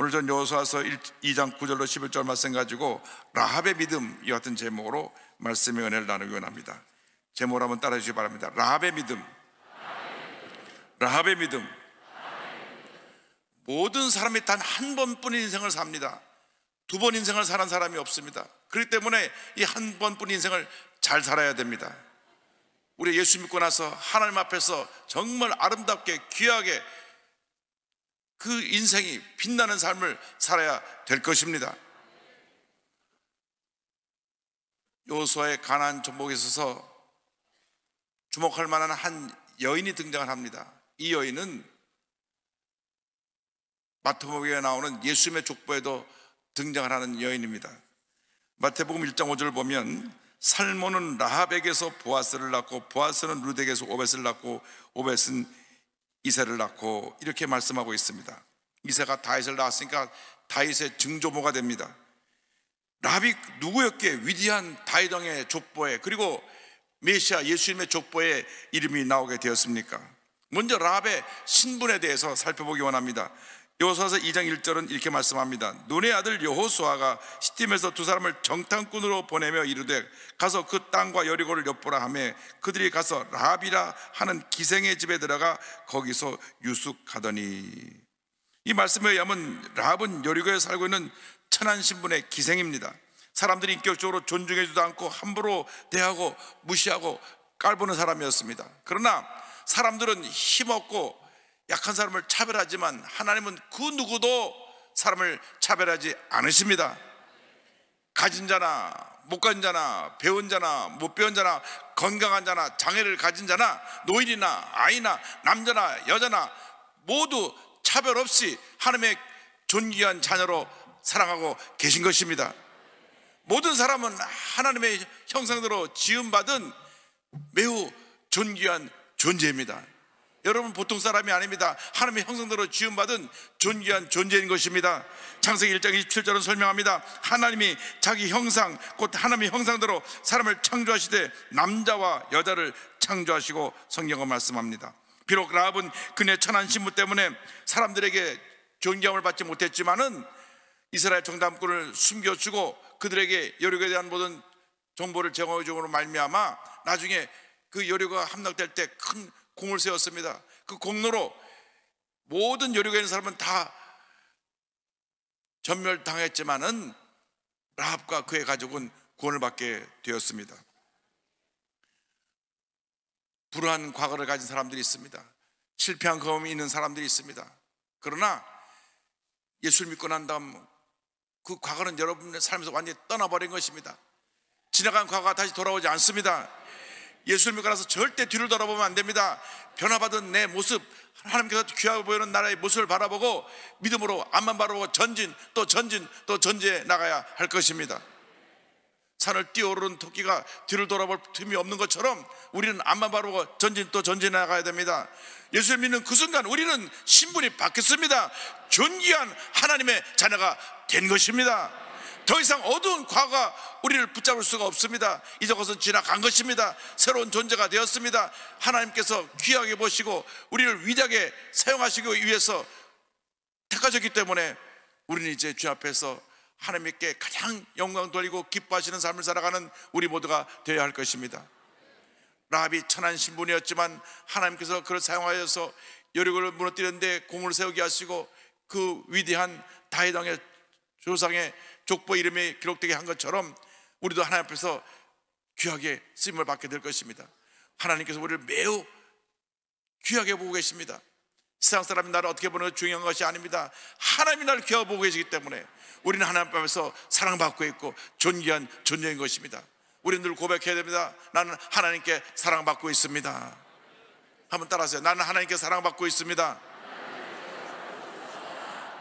오늘 전 여호수아서 2장 9절로 11절 말씀 가지고 라합의 믿음 이 같은 제목으로 말씀의 은혜를 나누기 원합니다. 제목을 한번 따라해 주시기 바랍니다. 라합의 믿음. 라합의 믿음. 모든 사람이 단 한 번뿐인 인생을 삽니다. 두 번 인생을 사는 사람이 없습니다. 그렇기 때문에 이 한 번뿐인 인생을 잘 살아야 됩니다. 우리 예수 믿고 나서 하나님 앞에서 정말 아름답게 귀하게 그 인생이 빛나는 삶을 살아야 될 것입니다. 요소의 가난 전복에 있어서 주목할 만한 한 여인이 등장을 합니다. 이 여인은 마태복음에 나오는 예수님의 족보에도 등장을 하는 여인입니다. 마태복음 1장 5절을 보면 살모는 라합에게서 보아스를 낳고 보아스는 루덱에서 오벳을 낳고 오벳은 이세를 낳고 이렇게 말씀하고 있습니다. 이세가 다윗을 낳았으니까 다윗의 증조모가 됩니다. 라비 누구였기에 위대한 다윗왕의 족보에 그리고 메시아 예수님의 족보에 이름이 나오게 되었습니까? 먼저 라합 신분에 대해서 살펴보기 원합니다. 여호수아서 2장 1절은 이렇게 말씀합니다. 눈의 아들 여호수아가 시팀에서 두 사람을 정탐꾼으로 보내며 이르되 가서 그 땅과 여리고를 엿보라 하며 그들이 가서 라합라 하는 기생의 집에 들어가 거기서 유숙하더니 이 말씀에 의하면 라합은 여리고에 살고 있는 천한 신분의 기생입니다. 사람들이 인격적으로 존중해주도 않고 함부로 대하고 무시하고 깔보는 사람이었습니다. 그러나 사람들은 힘없고 약한 사람을 차별하지만 하나님은 그 누구도 사람을 차별하지 않으십니다. 가진 자나 못 가진 자나 배운 자나 못 배운 자나 건강한 자나 장애를 가진 자나 노인이나 아이나 남자나 여자나 모두 차별 없이 하나님의 존귀한 자녀로 사랑하고 계신 것입니다. 모든 사람은 하나님의 형상대로 지음받은 매우 존귀한 존재입니다. 여러분 보통 사람이 아닙니다. 하나님의 형상대로 지음받은 존귀한 존재인 것입니다. 창세기 1장 27절은 설명합니다. 하나님이 자기 형상, 곧 하나님의 형상대로 사람을 창조하시되 남자와 여자를 창조하시고 성경은 말씀합니다. 비록 라합은 그네 천한 신부 때문에 사람들에게 존경을 받지 못했지만은 이스라엘 정탐꾼을 숨겨주고 그들에게 여리에 대한 모든 정보를 제공해 주므로 말미암아 나중에 그여리가 함락될 때큰 공을 세웠습니다. 그 공로로 모든 여리고에 있는 사람은 다 전멸당했지만은 라합과 그의 가족은 구원을 받게 되었습니다. 불우한 과거를 가진 사람들이 있습니다. 실패한 경험이 있는 사람들이 있습니다. 그러나 예수를 믿고 난 다음 그 과거는 여러분의 삶에서 완전히 떠나버린 것입니다. 지나간 과거가 다시 돌아오지 않습니다. 예수님을고라서 절대 뒤를 돌아보면 안 됩니다. 변화받은 내 모습, 하나님께서 귀하게 보이는 나라의 모습을 바라보고 믿음으로 앞만 바라보고 전진, 또 전진, 또 전제에 나가야 할 것입니다. 산을 뛰어오르는 토끼가 뒤를 돌아볼 틈이 없는 것처럼 우리는 앞만 바라보고 전진 또전진 나가야 됩니다. 예수를 믿는 그 순간 우리는 신분이 바뀌었습니다. 존귀한 하나님의 자녀가 된 것입니다. 더 이상 어두운 과거가 우리를 붙잡을 수가 없습니다. 이제 것은 지나간 것입니다. 새로운 존재가 되었습니다. 하나님께서 귀하게 보시고 우리를 위대하게 사용하시기 위해서 택하셨기 때문에 우리는 이제 주 앞에서 하나님께 가장 영광 돌리고 기뻐하시는 삶을 살아가는 우리 모두가 되어야 할 것입니다. 라합이 천한 신분이었지만 하나님께서 그를 사용하여서 여리고를 무너뜨리는데 공을 세우게 하시고 그 위대한 다윗왕의 조상의 족보 이름에 기록되게 한 것처럼 우리도 하나님 앞에서 귀하게 쓰임을 받게 될 것입니다. 하나님께서 우리를 매우 귀하게 보고 계십니다. 세상 사람이 나를 어떻게 보는 중요한 것이 아닙니다. 하나님이 나를 귀하게 보고 계시기 때문에 우리는 하나님 앞에서 사랑받고 있고 존귀한 존재인 것입니다. 우리는 늘 고백해야 됩니다. 나는 하나님께 사랑받고 있습니다. 한번 따라하세요. 나는 하나님께 사랑받고 있습니다.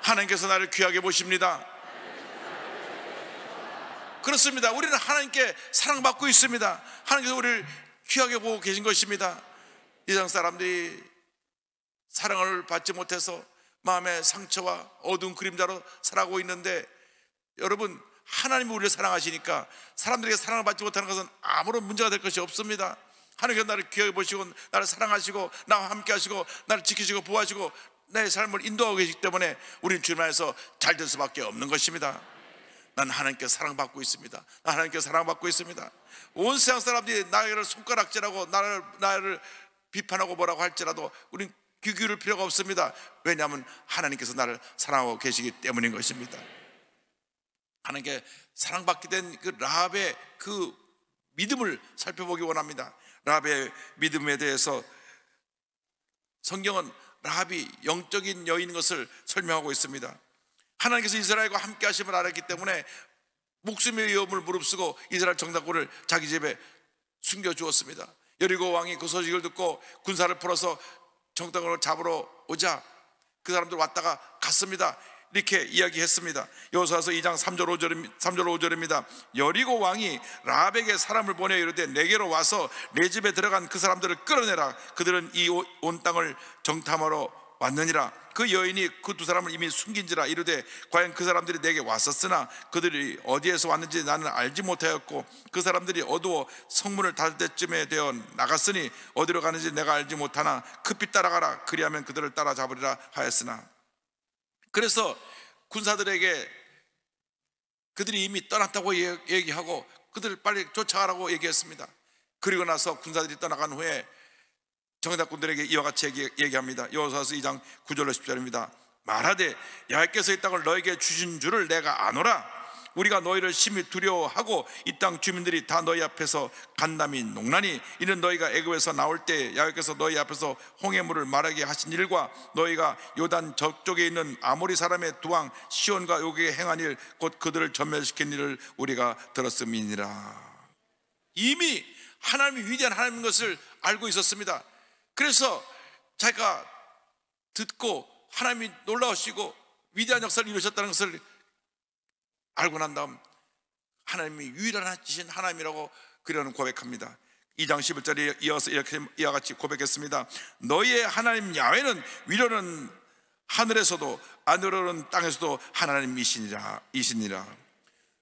하나님께서 나를 귀하게 보십니다. 그렇습니다. 우리는 하나님께 사랑받고 있습니다. 하나님께서 우리를 귀하게 보고 계신 것입니다. 이상 사람들이 사랑을 받지 못해서 마음의 상처와 어두운 그림자로 살아가고 있는데 여러분 하나님이 우리를 사랑하시니까 사람들에게 사랑을 받지 못하는 것은 아무런 문제가 될 것이 없습니다. 하나님께서 나를 귀하게 보시고 나를 사랑하시고 나와 함께 하시고 나를 지키시고 보호하시고 내 삶을 인도하고 계시기 때문에 우리는 주님 안에서 잘 될 수밖에 없는 것입니다. 난 하나님께 사랑받고 있습니다. 난 하나님께 사랑받고 있습니다. 온 세상 사람들이 나를 손가락질하고 나를 나를 비판하고 뭐라고 할지라도 우린 귀 기울일 필요가 없습니다. 왜냐하면 하나님께서 나를 사랑하고 계시기 때문인 것입니다. 하나님께 사랑받게 된 그 라합의 그 믿음을 살펴보기 원합니다. 라합의 믿음에 대해서 성경은 라합이 영적인 여인 것을 설명하고 있습니다. 하나님께서 이스라엘과 함께 하심을 알았기 때문에 목숨의 위험을 무릅쓰고 이스라엘 정당군을 자기 집에 숨겨 주었습니다. 여리고 왕이 그 소식을 듣고 군사를 풀어서 정당군을 잡으러 오자 그 사람들 왔다가 갔습니다. 이렇게 이야기했습니다. 여사서 2장 3절 5절 3절 5절입니다. 여리고 왕이 라합에게 사람을 보내 이르되 내게로 와서 내 집에 들어간 그 사람들을 끌어내라. 그들은 이 온 땅을 정탐하러 왔느니라 그 여인이 그 두 사람을 이미 숨긴지라 이르되 과연 그 사람들이 내게 왔었으나 그들이 어디에서 왔는지 나는 알지 못하였고 그 사람들이 어두워 성문을 닫을 때쯤에 되어 나갔으니 어디로 가는지 내가 알지 못하나 급히 따라가라 그리하면 그들을 따라잡으리라 하였으나 그래서 군사들에게 그들이 이미 떠났다고 얘기하고 그들을 빨리 쫓아가라고 얘기했습니다 그리고 나서 군사들이 떠나간 후에 정의답군들에게 이와 같이 얘기, 합니다 여사서 2장 9절로 10절입니다 말하되 여호께서이 땅을 너에게 주신 줄을 내가 아노라 우리가 너희를 심히 두려워하고 이 땅 주민들이 다 너희 앞에서 간담이 농란이 이는 너희가 애굽에서 나올 때 야외께서 너희 앞에서 홍해물을 말하게 하신 일과 너희가 요단 저쪽에 있는 아모리 사람의 두왕 시온과 요기에 행한 일 곧 그들을 전멸시킨 일을 우리가 들었음이니라 이미 하나님이 위대한 하나님인 것을 알고 있었습니다 그래서 자기가 듣고 하나님이 놀라우시고 위대한 역사를 이루셨다는 것을 알고 난 다음 하나님이 유일하신 한 하나님이라고 그리는 고백합니다. 2장 11절에 이어서 이렇게 이와 같이 고백했습니다. 너희의 하나님 야훼는 위로는 하늘에서도 안으로는 땅에서도 하나님이시니라 이시니라.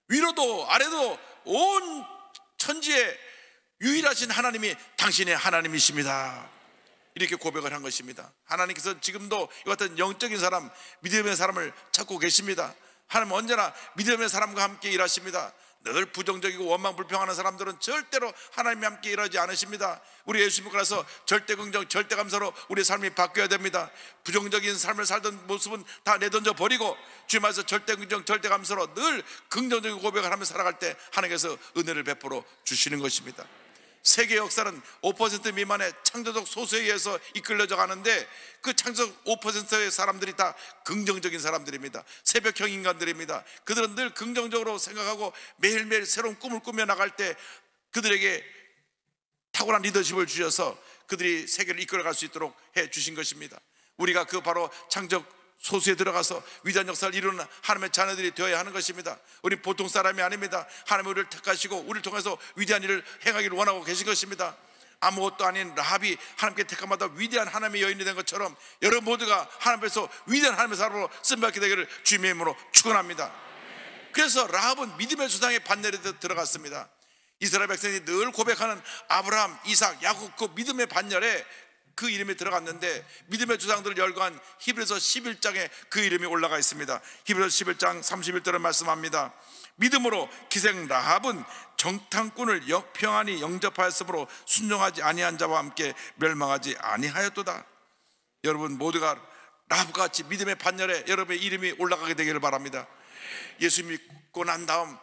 위로도 아래도 온 천지에 유일하신 하나님이 당신의 하나님이십니다. 이렇게 고백을 한 것입니다. 하나님께서 지금도 이 같은 영적인 사람, 믿음의 사람을 찾고 계십니다. 하나님 언제나 믿음의 사람과 함께 일하십니다. 늘 부정적이고 원망 불평하는 사람들은 절대로 하나님이 함께 일하지 않으십니다. 우리 예수 믿고나서 절대 긍정, 절대 감사로 우리 삶이 바뀌어야 됩니다. 부정적인 삶을 살던 모습은 다 내던져 버리고 주님에서 절대 긍정, 절대 감사로 늘 긍정적인 고백을 하며 살아갈 때 하나님께서 은혜를 베풀어 주시는 것입니다. 세계 역사는 5% 미만의 창조적 소수에 의해서 이끌려져 가는데 그 창조적 5%의 사람들이 다 긍정적인 사람들입니다. 새벽형 인간들입니다. 그들은 늘 긍정적으로 생각하고 매일매일 새로운 꿈을 꾸며 나갈 때 그들에게 탁월한 리더십을 주셔서 그들이 세계를 이끌어갈 수 있도록 해 주신 것입니다. 우리가 그 바로 창조 소수에 들어가서 위대한 역사를 이루는 하나님의 자녀들이 되어야 하는 것입니다. 우리 보통 사람이 아닙니다. 하나님 우리를 택하시고 우리를 통해서 위대한 일을 행하기를 원하고 계신 것입니다. 아무것도 아닌 라합이 하나님께 택함마다 위대한 하나님의 여인이 된 것처럼 여러분 모두가 하나님께서 위대한 하나님의 사람으로 쓰받게 되기를 주님의 이으로 축원합니다. 그래서 라합은 믿음의 주상에 반열에 들어갔습니다. 이스라엘 백성이 늘 고백하는 아브라함, 이삭, 야곱 그 믿음의 반열에 그 이름이 들어갔는데 믿음의 주상들을 열거한 히브리서 11장에 그 이름이 올라가 있습니다. 히브리서 11장 3 1절을 말씀합니다. 믿음으로 기생 라합은 정탐꾼을 평안히 영접하였으므로 순종하지 아니한 자와 함께 멸망하지 아니하였도다. 여러분 모두가 라합같이 믿음의 반열에 여러분의 이름이 올라가게 되기를 바랍니다. 예수 믿고 난 다음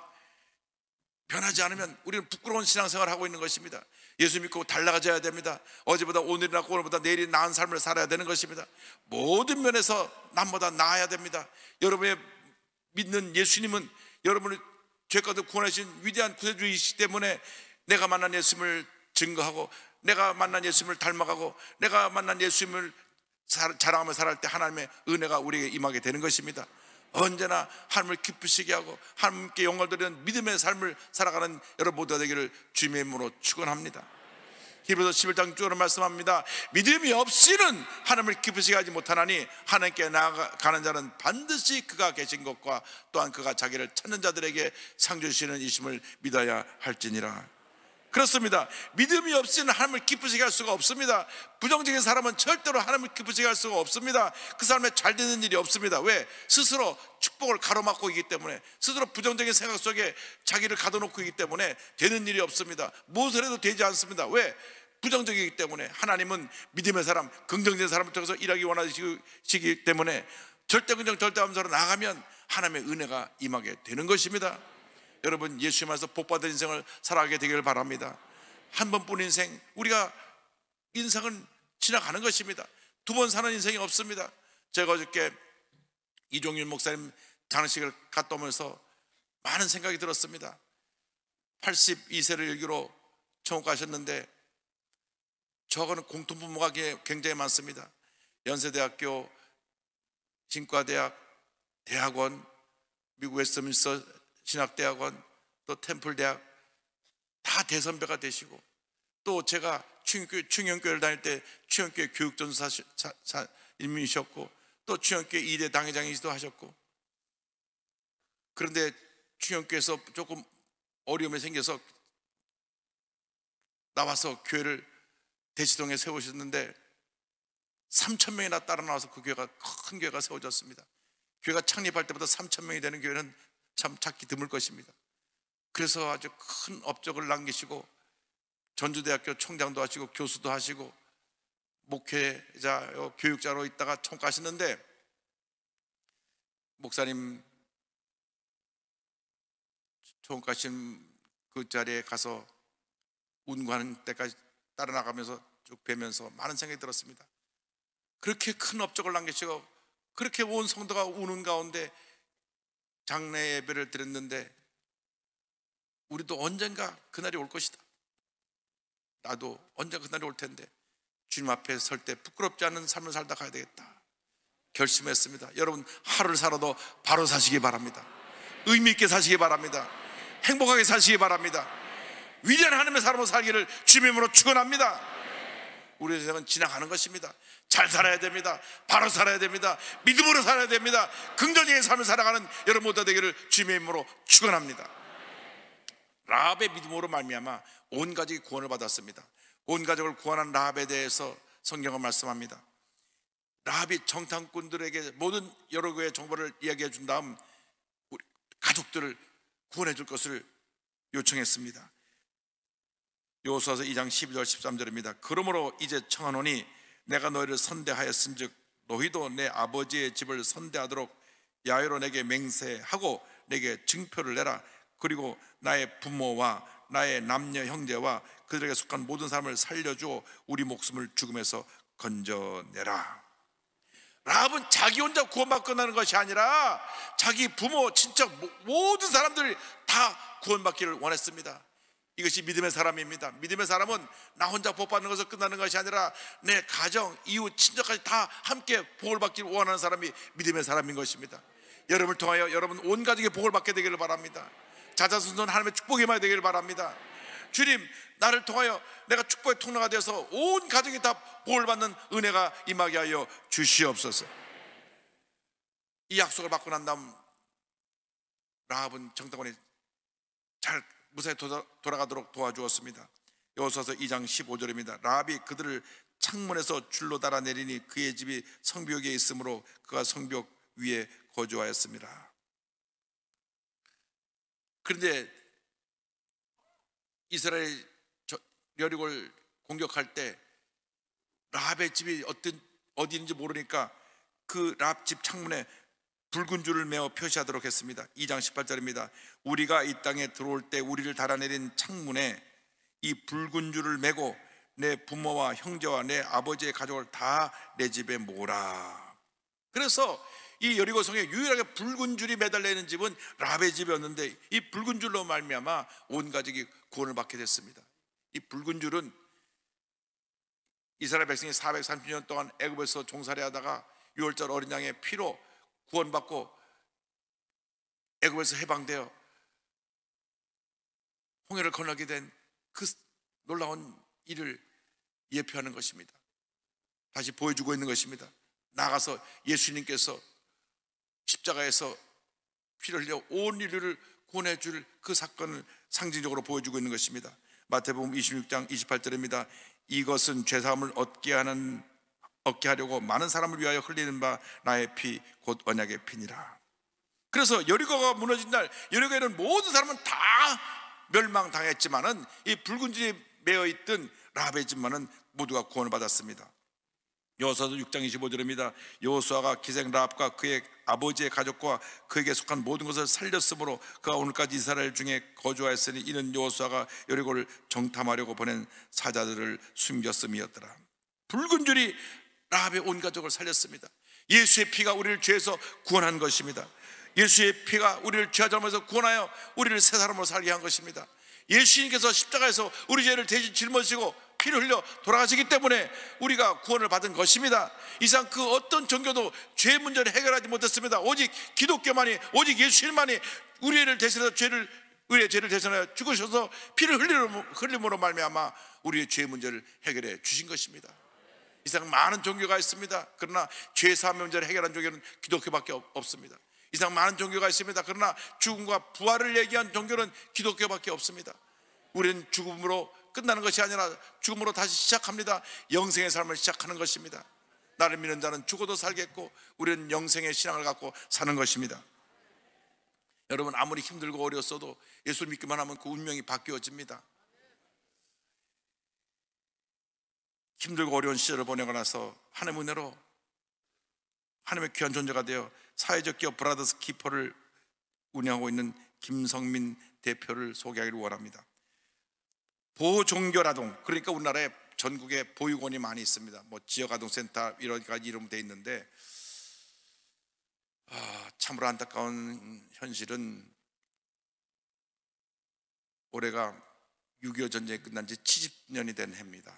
변하지 않으면 우리는 부끄러운 신앙생활을 하고 있는 것입니다. 예수 믿고 달라져야 됩니다. 어제보다 오늘이나 오늘보다 내일이 나은 삶을 살아야 되는 것입니다. 모든 면에서 남보다 나아야 됩니다. 여러분의 믿는 예수님은 여러분을 죄까지 구원하신 위대한 구세주이시 때문에 내가 만난 예수님을 증거하고 내가 만난 예수님을 닮아가고 내가 만난 예수님을 자랑하며 살아갈 때 하나님의 은혜가 우리에게 임하게 되는 것입니다. 언제나 하나님을 기쁘시게 하고 하나님께 영광 드리는 믿음의 삶을 살아가는 여러분 모두가 되기를 주님의 이름으로 축원합니다. 히브리서 11장 쪽로 말씀합니다. 믿음이 없이는 하나님을 기쁘시게 하지 못하나니 하나님께 나아가는 자는 반드시 그가 계신 것과 또한 그가 자기를 찾는 자들에게 상 주시는 이심을 믿어야 할지니라. 그렇습니다. 믿음이 없이는 하나님을 기쁘시게 할 수가 없습니다. 부정적인 사람은 절대로 하나님을 기쁘시게 할 수가 없습니다. 그 사람의 잘 되는 일이 없습니다. 왜? 스스로 축복을 가로막고 있기 때문에 스스로 부정적인 생각 속에 자기를 가둬놓고 있기 때문에 되는 일이 없습니다. 무엇을 해도 되지 않습니다. 왜? 부정적이기 때문에 하나님은 믿음의 사람, 긍정적인 사람을 통해서 일하기 원하시기 때문에 절대 긍정, 절대 감사로 나가면 하나님의 은혜가 임하게 되는 것입니다. 여러분 예수님 안에서 복받은 인생을 살아가게 되기를 바랍니다. 한 번뿐 인생 우리가 인생은 지나가는 것입니다. 두 번 사는 인생이 없습니다. 제가 어저께 이종윤 목사님 장식을 갔다 오면서 많은 생각이 들었습니다. 82세를 일기로 천국 가셨는데 저거는 공통분모가 굉장히 많습니다. 연세대학교, 진과대학, 대학원, 미국 웨스트민스터 신학대학원 또 템플대학 다 대선배가 되시고 또 제가 충영교회, 충영교회를 다닐 때 충영교회 교육전사님이셨고 또 충영교회 이대 당회장이기도 하셨고 그런데 충영교회에서 조금 어려움이 생겨서 나와서 교회를 대치동에 세우셨는데 3천 명이나 따라 나와서 그 교회가 큰 교회가 세워졌습니다. 교회가 창립할 때부터 3천 명이 되는 교회는 참 찾기 드물 것입니다. 그래서 아주 큰 업적을 남기시고 전주대학교 총장도 하시고 교수도 하시고 목회자, 어, 교육자로 있다가 총가시는데 목사님 총가신 그 자리에 가서 운구하는 때까지 따라 나가면서 쭉 뵈면서 많은 생각이 들었습니다. 그렇게 큰 업적을 남기시고 그렇게 온 성도가 우는 가운데 장례 예배를 드렸는데 우리도 언젠가 그날이 올 것이다. 나도 언젠 그날이 올 텐데 주님 앞에 설 때 부끄럽지 않은 삶을 살다 가야 되겠다. 결심했습니다. 여러분 하루를 살아도 바로 사시기 바랍니다. 의미 있게 사시기 바랍니다. 행복하게 사시기 바랍니다. 위대한 하나님의 사람으로 살기를 주님으로 축원합니다. 우리 세상은 지나가는 것입니다. 잘 살아야 됩니다. 바로 살아야 됩니다. 믿음으로 살아야 됩니다. 긍정적인 삶을 살아가는 여러분 모두 되기를 주님의 이름으로 축원합니다. 라합의 믿음으로 말미암아 온 가족이 구원을 받았습니다. 온 가족을 구원한 라합에 대해서 성경은 말씀합니다. 라합이 정탐꾼들에게 모든 여러 개의 정보를 이야기해 준 다음 우리 가족들을 구원해 줄 것을 요청했습니다. 요소서 2장 12절 13절입니다 그러므로 이제 청하노니 내가 너희를 선대하였은즉 너희도 내 아버지의 집을 선대하도록 야외로 내게 맹세하고 내게 증표를 내라 그리고 나의 부모와 나의 남녀 형제와 그들에게 속한 모든 사람을 살려주어 우리 목숨을 죽음에서 건져내라 라합은 자기 혼자 구원받고 나는 것이 아니라 자기 부모, 친척 모든 사람들이 다 구원받기를 원했습니다 이것이 믿음의 사람입니다. 믿음의 사람은 나 혼자 복 받는 것을 끝나는 것이 아니라 내 가정, 이웃, 친척까지 다 함께 복을 받기를 원하는 사람이 믿음의 사람인 것입니다. 여러분을 통하여 여러분 온 가족이 복을 받게 되기를 바랍니다. 자자손손 하나님의 축복이 임하 되기를 바랍니다. 주님, 나를 통하여 내가 축복의 통로가 되어서 온 가족이 다 복을 받는 은혜가 임하게 하여 주시옵소서. 이 약속을 받고 난 다음 라합은 정당원이 잘 무사히 돌아가도록 도와주었습니다. 여호수아서 2장 15절입니다. 라합이 그들을 창문에서 줄로 달아 내리니 그의 집이 성벽에 있으므로 그가 성벽 위에 거주하였습니다. 그런데 이스라엘 여리골 공격할 때 라합의 집이 어떤 어디인지 모르니까 그라집 창문에 붉은 줄을 메어 표시하도록 했습니다. 2장 18절입니다. 우리가 이 땅에 들어올 때 우리를 달아내린 창문에 이 붉은 줄을 메고 내 부모와 형제와 내 아버지의 가족을 다 내 집에 모으라. 그래서 이 여리고성에 유일하게 붉은 줄이 매달려 있는 집은 라베 집이었는데 이 붉은 줄로 말미암아 온 가족이 구원을 받게 됐습니다. 이 붉은 줄은 이스라엘 백성이 430년 동안 애굽에서 종살이하다가 6월절 어린 양의 피로 구원받고 애굽에서 해방되어 홍해를 건너게 된 그 놀라운 일을 예표하는 것입니다. 다시 보여주고 있는 것입니다. 나가서 예수님께서 십자가에서 피를 흘려 온 인류를 구원해 줄 그 사건을 상징적으로 보여주고 있는 것입니다. 마태복음 26장 28절입니다. 이것은 죄 사함을 얻게 하는 얻게 하려고 많은 사람을 위하여 흘리는 바 나의 피 곧 언약의 피니라. 그래서 여리고가 무너진 날 여리고에는 모든 사람은 다 멸망당했지만은 이 붉은 줄이 매어 있던 라베지만은 모두가 구원을 받았습니다. 여호수아서 6장 25절입니다. 여호수아가 기생 라합과 그의 아버지의 가족과 그에게 속한 모든 것을 살렸으므로 그가 오늘까지 이스라엘 중에 거주하였으니 이는 여호수아가 여리고를 정탐하려고 보낸 사자들을 숨겼음이었더라. 붉은 줄이 라합의 온 가족을 살렸습니다. 예수의 피가 우리를 죄에서 구원한 것입니다. 예수의 피가 우리를 죄 잘못에서 구원하여 우리를 새 사람으로 살게 한 것입니다. 예수님께서 십자가에서 우리 죄를 대신 짊어지고 피를 흘려 돌아가시기 때문에 우리가 구원을 받은 것입니다. 이상 그 어떤 종교도 죄 문제를 해결하지 못했습니다. 오직 기독교만이 오직 예수님만이 우리를 대신해서 죄를 우리의 죄를 대신하여 죽으셔서 피를 흘림으로 말미암아 우리의 죄 문제를 해결해 주신 것입니다. 이 세상 많은 종교가 있습니다. 그러나 죄 사함의 문제를 해결한 종교는 기독교밖에 없습니다. 이 세상 많은 종교가 있습니다. 그러나 죽음과 부활을 얘기한 종교는 기독교밖에 없습니다. 우리는 죽음으로 끝나는 것이 아니라 죽음으로 다시 시작합니다. 영생의 삶을 시작하는 것입니다. 나를 믿는 자는 죽어도 살겠고 우리는 영생의 신앙을 갖고 사는 것입니다. 여러분 아무리 힘들고 어려웠어도 예수 믿기만 하면 그 운명이 바뀌어집니다. 힘들고 어려운 시절을 보내고 나서 하나님의 은혜로 하나님의 귀한 존재가 되어 사회적 기업 브라더스 키퍼를 운영하고 있는 김성민 대표를 소개하기를 원합니다. 보호종교라동 그러니까 우리나라에 전국에 보육원이 많이 있습니다. 뭐 지역아동센터 이런 가지 이름 돼 있는데 아, 참으로 안타까운 현실은 올해가 6.25 전쟁이 끝난 지 70년이 된 해입니다.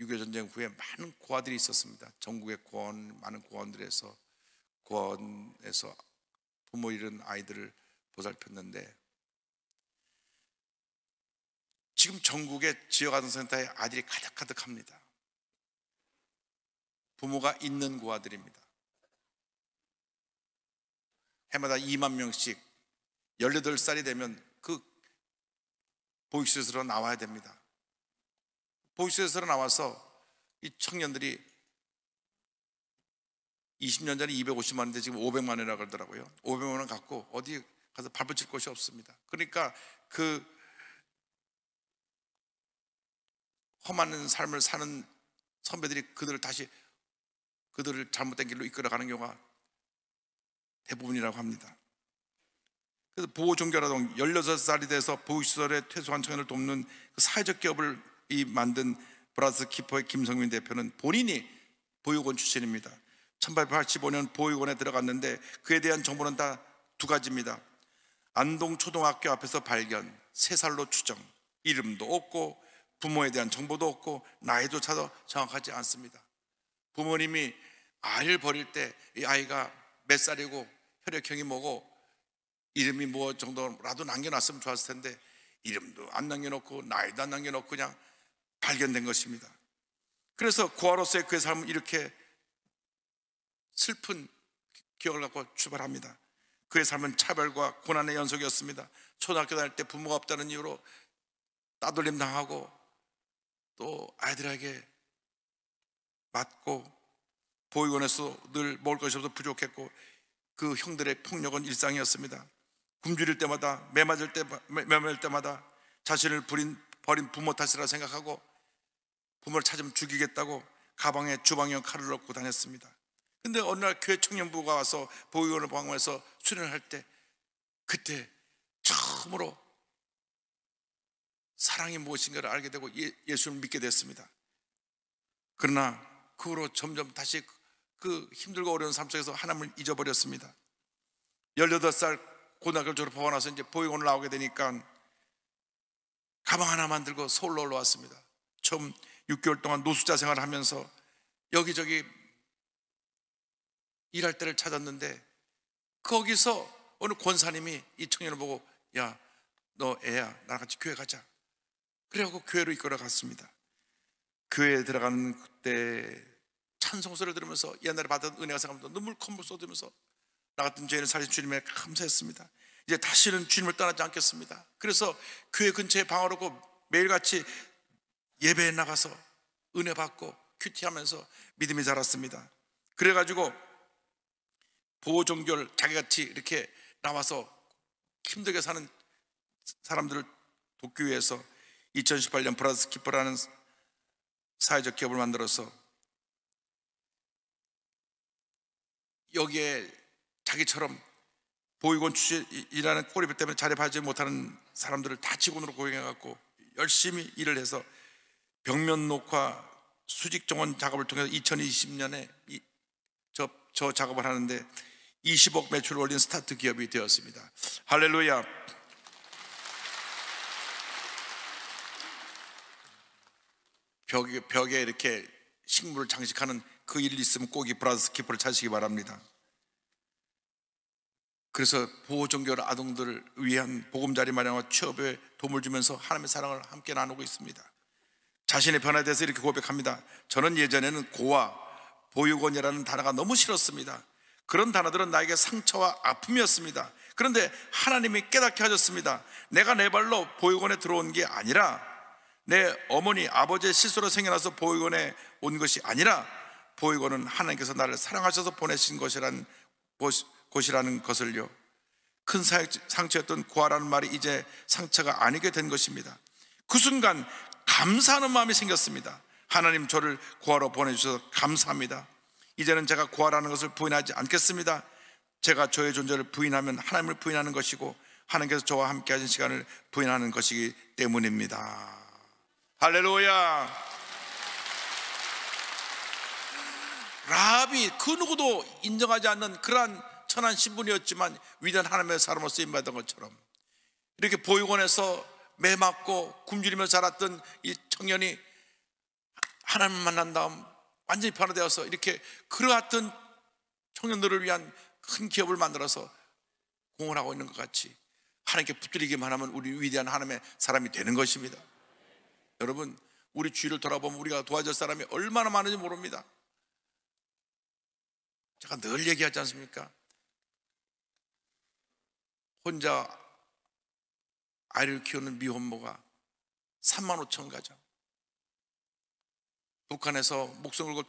6.25 전쟁 후에 많은 고아들이 있었습니다. 전국의 고원, 많은 고원들에서 아 고원에서 부모 잃은 아이들을 보살폈는데 지금 전국의 지역아동센터에 아들이 가득가득합니다. 부모가 있는 고아들입니다. 해마다 2만 명씩 18살이 되면 그 보육시설로 나와야 됩니다. 보이스에서 나와서 이 청년들이 20년 전에 250만 인데 지금 500만 이라고 그러더라고요. 500만 원 갖고 어디 가서 밥을 칠 곳이 없습니다. 그러니까 그 험한 삶을 사는 선배들이 그들을 다시 그들을 잘못된 길로 이끌어가는 경우가 대부분이라고 합니다. 그래서 보호 종교라동 16살이 돼서 보호시설에 퇴소한 청년을 돕는 그 사회적 기업을 이 만든 브라스 키퍼의 김성민 대표는 본인이 보육원 출신입니다. 1885년 보육원에 들어갔는데 그에 대한 정보는 다 두 가지입니다. 안동 초등학교 앞에서 발견, 세 살로 추정, 이름도 없고 부모에 대한 정보도 없고 나이도 차도 정확하지 않습니다. 부모님이 아이를 버릴 때 이 아이가 몇 살이고 혈액형이 뭐고 이름이 뭐 정도라도 남겨놨으면 좋았을 텐데 이름도 안 남겨놓고 나이도 안 남겨놓고 그냥 발견된 것입니다. 그래서 고아로서의 그의 삶은 이렇게 슬픈 기억을 갖고 출발합니다. 그의 삶은 차별과 고난의 연속이었습니다. 초등학교 다닐 때 부모가 없다는 이유로 따돌림 당하고 또 아이들에게 맞고 보육원에서 늘 먹을 것이 없어 부족했고 그 형들의 폭력은 일상이었습니다. 굶주릴 때마다 매맞을 때 매맞을 때마다 자신을 부린 버린 부모 탓이라 생각하고 부모를 찾으면 죽이겠다고 가방에 주방용 칼을 넣고 다녔습니다. 근데 어느 날 교회 청년부가 와서 보육원을 방문해서 수련을 할 때 그때 처음으로 사랑이 무엇인가를 알게 되고 예, 수를 믿게 됐습니다. 그러나 그 후로 점점 다시 그, 그 힘들고 어려운 삶 속에서 하나님을 잊어버렸습니다. 18살 고등학교를 졸업하고 나서 이제 보육원을 나오게 되니까 가방 하나 만들고 서울로 올라왔습니다. 처음 6개월 동안 노숙자 생활을 하면서 여기저기 일할 때를 찾았는데 거기서 어느 권사님이 이 청년을 보고 야 너 애야 나랑 같이 교회 가자 그래갖고 교회로 이끌어 갔습니다 교회에 들어가는 그때 찬송서를 들으면서 옛날에 받은 은혜가 생각하면서 눈물 콧물 쏟으면서 나 같은 죄인을 살린 주님에 감사했습니다 이제 다시는 주님을 떠나지 않겠습니다 그래서 교회 근처에 방을 하고 매일같이 예배에 나가서 은혜 받고 큐티하면서 믿음이 자랐습니다. 그래가지고 보호 종교를 자기같이 이렇게 나와서 힘들게 사는 사람들을 돕기 위해서 2018년 브라스 키퍼라는 사회적 기업을 만들어서 여기에 자기처럼 보육원 출신이라는 꼬리뼈 때문에 자리 봐지 못하는 사람들을 다 직원으로 고용해갖고 열심히 일을 해서 벽면 녹화 수직 정원 작업을 통해서 2020년에 저, 저 작업을 하는데 20억 매출을 올린 스타트 기업이 되었습니다. 할렐루야. 벽에, 벽에 이렇게 식물을 장식하는 그 일이 있으면 꼭 이 브라더스 키퍼를 찾으시기 바랍니다. 그래서 보호종결 아동들을 위한 보금자리 마련과 취업에 도움을 주면서 하나님의 사랑을 함께 나누고 있습니다. 자신의 변화에 대해서 이렇게 고백합니다. 저는 예전에는 고와 보육원이라는 단어가 너무 싫었습니다. 그런 단어들은 나에게 상처와 아픔이었습니다. 그런데 하나님이 깨닫게 하셨습니다. 내가 내 발로 보육원에 들어온 게 아니라 내 어머니, 아버지의 실수로 생겨나서 보육원에 온 것이 아니라 보육원은 하나님께서 나를 사랑하셔서 보내신 것이란 곳, 곳이라는 것을요. 큰 상처였던 고아라는 말이 이제 상처가 아니게 된 것입니다. 그 순간 감사하는 마음이 생겼습니다. 하나님 저를 구하러 보내주셔서 감사합니다. 이제는 제가 구하라는 것을 부인하지 않겠습니다. 제가 저의 존재를 부인하면 하나님을 부인하는 것이고 하나님께서 저와 함께 하신 시간을 부인하는 것이기 때문입니다. 할렐루야! 라합이 그 누구도 인정하지 않는 그러한 천한 신분이었지만 위대한 하나님의 사람으로 쓰임받은 것처럼 이렇게 보육원에서 매 맞고 굶주리며 자랐던 이 청년이 하나님 만난 다음 완전히 변화되어서 이렇게 그러했던 청년들을 위한 큰 기업을 만들어서 공헌하고 있는 것 같이 하나님께 붙들리기만 하면 우리 위대한 하나님의 사람이 되는 것입니다. 여러분, 우리 주위를 돌아보면 우리가 도와줄 사람이 얼마나 많은지 모릅니다. 제가 늘 얘기하지 않습니까? 혼자 아이를 키우는 미혼모가 3만 5천 가정. 북한에서 목숨 걸고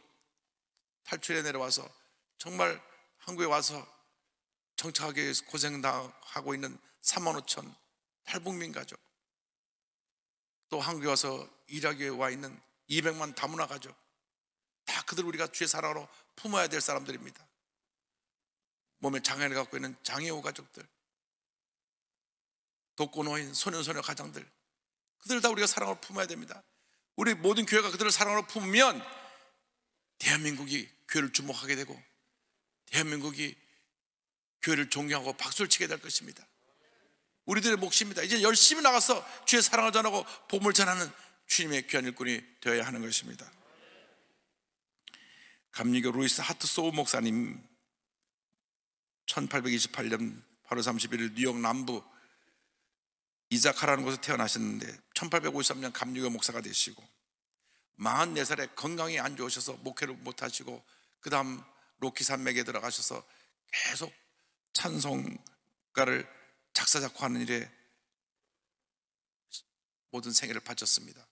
탈출해 내려와서 정말 한국에 와서 정착하기 위해서 고생하고 있는 3만 5천 탈북민 가족. 또 한국에 와서 일하기 와 있는 200만 다문화 가족. 다 그들 우리가 주의 사랑으로 품어야 될 사람들입니다. 몸에 장애를 갖고 있는 장애우 가족들. 독고노인 소년소녀 가장들 그들 다 우리가 사랑을 품어야 됩니다. 우리 모든 교회가 그들을 사랑으로 품으면 대한민국이 교회를 주목하게 되고 대한민국이 교회를 존경하고 박수를 치게 될 것입니다. 우리들의 몫입니다. 이제 열심히 나가서 주의 사랑을 전하고 복음을 전하는 주님의 귀한 일꾼이 되어야 하는 것입니다. 감리교 루이스 하트소우 목사님 1828년 8월 31일 뉴욕 남부 이자카라는 곳에 태어나셨는데 1853년 감리교 목사가 되시고 44살에 건강이 안 좋으셔서 목회를 못 하시고 그다음 로키 산맥에 들어가셔서 계속 찬송가를 작사 작곡하는 일에 모든 생애를 바쳤습니다.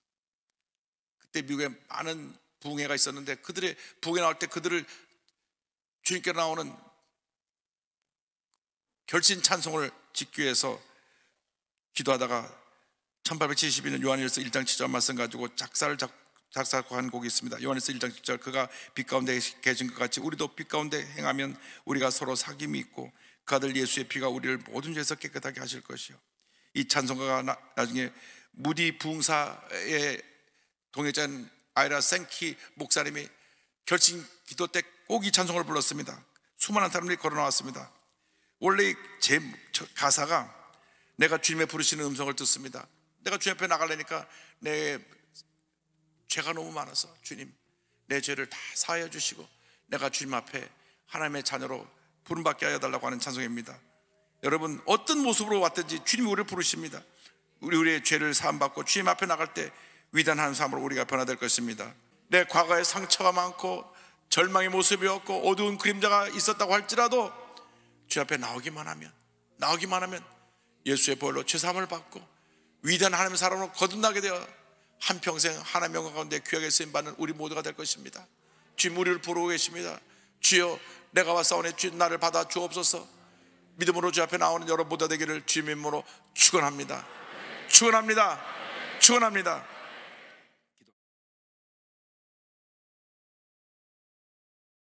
그때 미국에 많은 부흥회가 있었는데 그들의 부흥회 나올 때 그들을 주님께 나오는 결신 찬송을 짓기 위해서 기도하다가 1872년 요한일서 1장 7절 말씀 가지고 작사를 작, 작사한 곡이 있습니다. 요한일서 1장 7절 그가 빛 가운데 계신 것 같이 우리도 빛 가운데 행하면 우리가 서로 사귐이 있고 그 아들 예수의 피가 우리를 모든 죄에서 깨끗하게 하실 것이요. 이 찬송가가 나, 중에 무디 부흥사의 동해자 아이라 생키 목사님이 결심 기도 때 꼭 이 찬송을 불렀습니다. 수많은 사람들이 걸어 나왔습니다. 원래 제 가사가 내가 주님의 부르시는 음성을 듣습니다. 내가 주님 에 나가려니까 내 죄가 너무 많아서 주님 내 죄를 다 사하여 주시고 내가 주님 앞에 하나님의 자녀로 부름받게 하여 달라고 하는 찬송입니다. 여러분 어떤 모습으로 왔든지 주님이 우리를 부르십니다. 우리 우리의 죄를 사함받고 주님 앞에 나갈 때위단하 삶으로 우리가 변화될 것입니다. 내 과거에 상처가 많고 절망의 모습이었고 어두운 그림자가 있었다고 할지라도 주 앞에 나오기만 하면 나오기만 하면 예수의 보로죄삼을 받고 위대한 하나님의 사람으로 거듭나게 되어 한평생 하나님 의 영광 가운데 귀하게 쓰임 받는 우리 모두가 될 것입니다 주님 우리를 부르고 계십니다 주여 내가 왔사오니 주 나를 받아 주옵소서 믿음으로 주 앞에 나오는 여러분 보다 되기를 주님으로 축원합니다 축원합니다 축원합니다